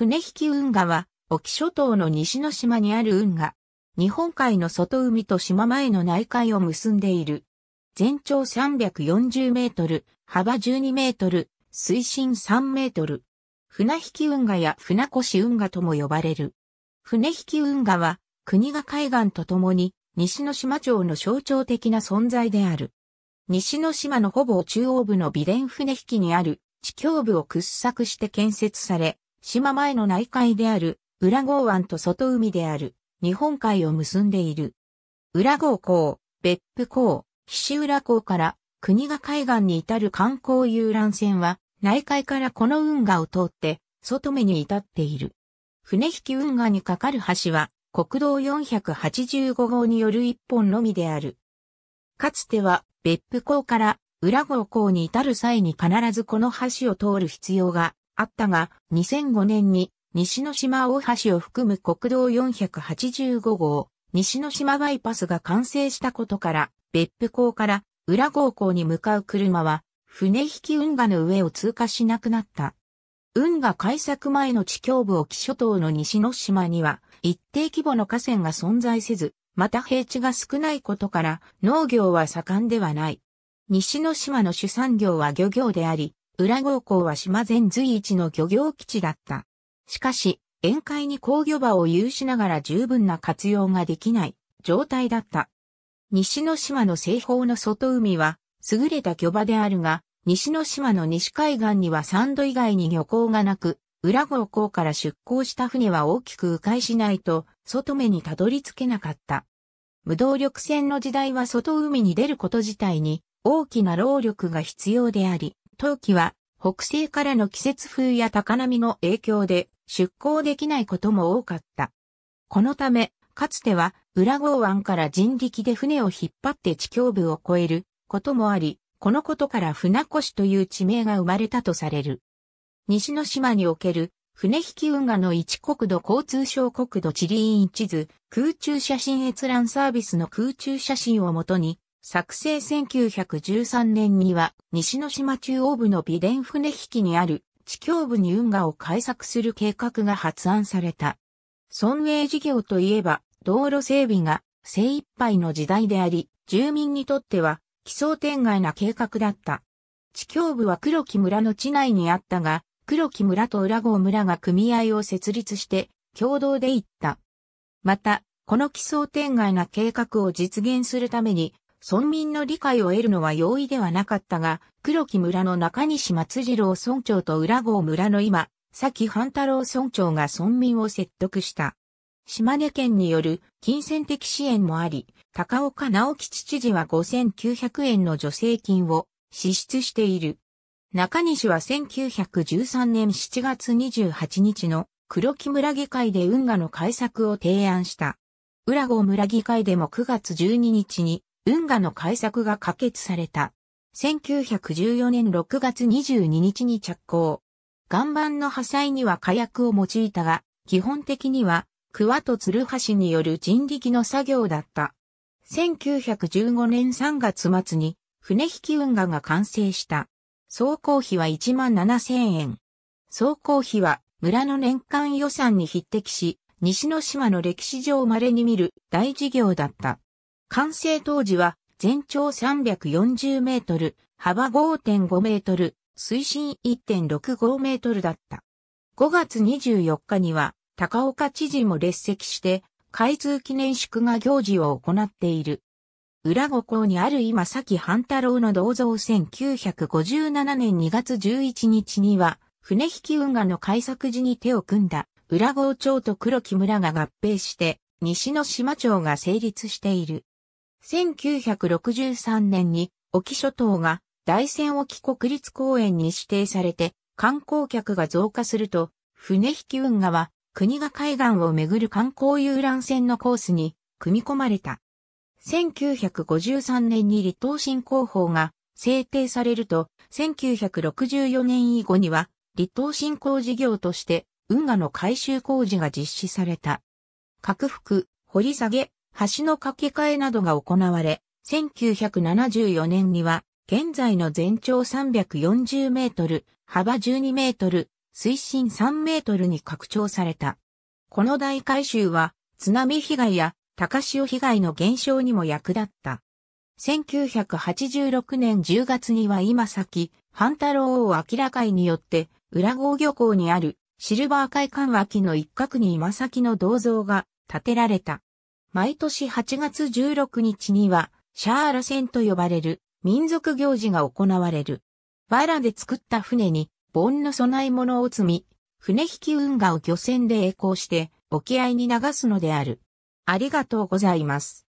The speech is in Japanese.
船引運河は、沖諸島の西の島にある運河。日本海の外海と島前の内海を結んでいる。全長340メートル、幅12メートル、水深3メートル。船引運河や船越運河とも呼ばれる。船引運河は、国が海岸とともに、西の島町の象徴的な存在である。西の島のほぼ中央部の美蓮船引にある地境部を掘削して建設され、島前の内海である、浦郷湾と外海である、日本海を結んでいる。浦郷港、別府港、岸浦港から、国が海岸に至る観光遊覧船は、内海からこの運河を通って、外目に至っている。船引き運河に架かる橋は、国道485号による一本のみである。かつては、別府港から浦郷港に至る際に必ずこの橋を通る必要があったが、2005年に西之島大橋を含む国道485号、西之島バイパスが完成したことから、別府港から浦号港に向かう車は、船引き運河の上を通過しなくなった。運河開削前の地境部沖諸島の西之島には、一定規模の河川が存在せず、また平地が少ないことから、農業は盛んではない。西之島の主産業は漁業であり、浦郷港は島全随一の漁業基地だった。しかし、宴会に工業場を有しながら十分な活用ができない状態だった。西之島の西方の外海は優れた漁場であるが、西之島の西海岸には三度以外に漁港がなく、浦郷港から出港した船は大きく迂回しないと、外目にたどり着けなかった。無動力船の時代は外海に出ること自体に大きな労力が必要であり、冬季は北西からの季節風や高波の影響で出港できないことも多かった。このため、かつては浦号湾から人力で船を引っ張って地境部を越えることもあり、このことから船越という地名が生まれたとされる。西の島における船引き運河の一国土交通省国土地理院地図、空中写真閲覧サービスの空中写真をもとに、作成1913年には、西之島中央部の美田船引きにある、地境部に運河を開削する計画が発案された。村営事業といえば、道路整備が精一杯の時代であり、住民にとっては、奇想天外な計画だった。地境部は黒木村の地内にあったが、黒木村と浦郷村が組合を設立して、共同で行った。また、この奇想天外な計画を実現するために、村民の理解を得るのは容易ではなかったが、黒木村の中西松次郎村長と浦郷村の今、崎半太郎村長が村民を説得した。島根県による金銭的支援もあり、高岡直吉知事は5900円の助成金を支出している。中西は1913年7月28日の黒木村議会で運河の改作を提案した。浦郷村議会でも9月12日に運河の開作が可決された。1914年6月22日に着工。岩盤の破砕には火薬を用いたが、基本的には、桑と鶴橋による人力の作業だった。1915年3月末に、船引き運河が完成した。総工費は1万7000円。総工費は村の年間予算に匹敵し、西之島の歴史上稀に見る大事業だった。完成当時は全長340メートル、幅5.5メートル、水深1.65メートルだった。5月24日には高岡知事も列席して開通記念祝賀行事を行っている。裏五港にある今崎半太郎の銅像1957年2月11日には、船引き運河の開作時に手を組んだ裏郷町と黒木村が合併して、西の島町が成立している。1963年に沖諸島が大仙沖国立公園に指定されて観光客が増加すると、船引き運河は国が海岸を巡る観光遊覧船のコースに組み込まれた。1953年に離島振興法が制定されると、1964年以後には離島振興事業として運河の改修工事が実施された。拡幅、掘り下げ、橋の架け替えなどが行われ、1974年には、現在の全長340メートル、幅12メートル、水深3メートルに拡張された。この大改修は、津波被害や高潮被害の減少にも役立った。1986年10月には今先、半太郎を明らかによって、浦郷漁港にあるシルバー海岸脇の一角に今先の銅像が建てられた。毎年8月16日には、シャーラ船と呼ばれる民族行事が行われる。バラで作った船に、盆の供え物を積み、船引き運河を漁船で栄光して、沖合に流すのである。ありがとうございます。